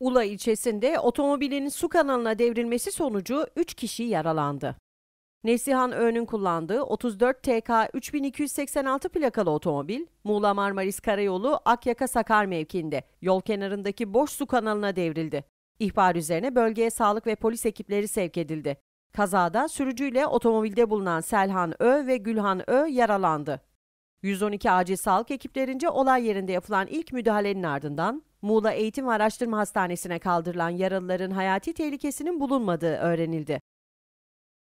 Ula ilçesinde otomobilin su kanalına devrilmesi sonucu 3 kişi yaralandı. Neslihan Öğün'ün kullandığı 34 TK 3286 plakalı otomobil Muğla Marmaris Karayolu Akyaka Sakar mevkiinde yol kenarındaki boş su kanalına devrildi. İhbar üzerine bölgeye sağlık ve polis ekipleri sevk edildi. Kazada sürücüyle otomobilde bulunan Selhan Ö ve Gülhan Ö yaralandı. 112 acil sağlık ekiplerince olay yerinde yapılan ilk müdahalenin ardından Muğla Eğitim ve Araştırma Hastanesi'ne kaldırılan yaralıların hayati tehlikesinin bulunmadığı öğrenildi.